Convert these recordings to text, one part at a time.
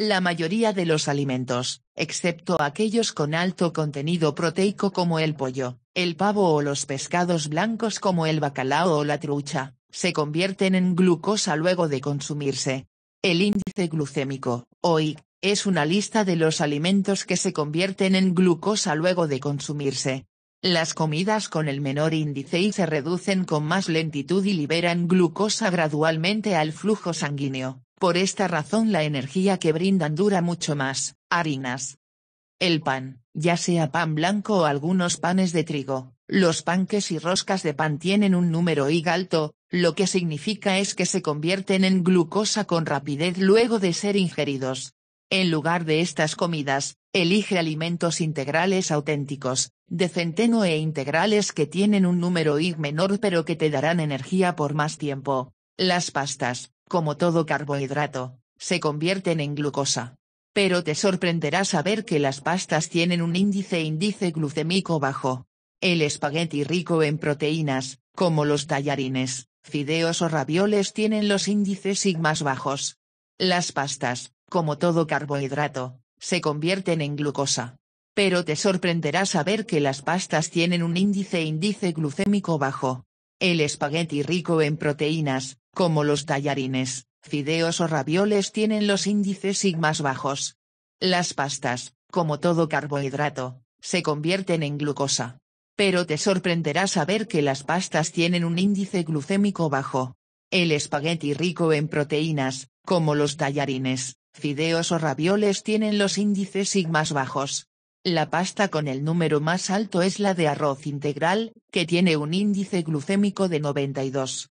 la mayoría de los alimentos, excepto aquellos con alto contenido proteico como el pollo, el pavo o los pescados blancos como el bacalao o la trucha, se convierten en glucosa luego de consumirse. El índice glucémico, o es una lista de los alimentos que se convierten en glucosa luego de consumirse. Las comidas con el menor índice y se reducen con más lentitud y liberan glucosa gradualmente al flujo sanguíneo, por esta razón la energía que brindan dura mucho más, harinas. El pan, ya sea pan blanco o algunos panes de trigo, los panques y roscas de pan tienen un número IG alto, lo que significa es que se convierten en glucosa con rapidez luego de ser ingeridos. En lugar de estas comidas, elige alimentos integrales auténticos, de centeno e integrales que tienen un número IG menor pero que te darán energía por más tiempo. Las pastas, como todo carbohidrato, se convierten en glucosa. Pero te sorprenderá saber que las pastas tienen un índice índice glucémico bajo. El espagueti rico en proteínas, como los tallarines, fideos o ravioles tienen los índices sigmas bajos. Las pastas, como todo carbohidrato, se convierten en glucosa. Pero te sorprenderá saber que las pastas tienen un índice índice glucémico bajo. El espagueti rico en proteínas, como los tallarines, fideos o ravioles tienen los índices sigmas bajos. Las pastas, como todo carbohidrato, se convierten en glucosa. Pero te sorprenderá saber que las pastas tienen un índice glucémico bajo. El espagueti rico en proteínas, como los tallarines, fideos o ravioles tienen los índices sigmas bajos. La pasta con el número más alto es la de arroz integral, que tiene un índice glucémico de 92.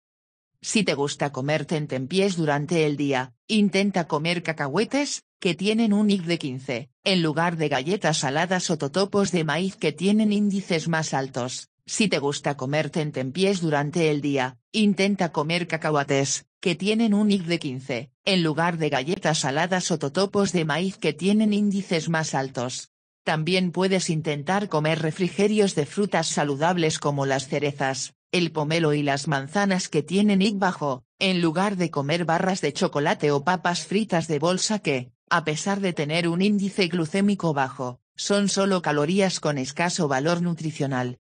Si te gusta comer tentempiés durante el día, intenta comer cacahuetes, que tienen un IG de 15, en lugar de galletas saladas o totopos de maíz que tienen índices más altos. Si te gusta comer tentempiés durante el día, intenta comer cacahuates, que tienen un IG de 15, en lugar de galletas saladas o totopos de maíz que tienen índices más altos. También puedes intentar comer refrigerios de frutas saludables como las cerezas, el pomelo y las manzanas que tienen IG bajo, en lugar de comer barras de chocolate o papas fritas de bolsa que, a pesar de tener un índice glucémico bajo, son solo calorías con escaso valor nutricional,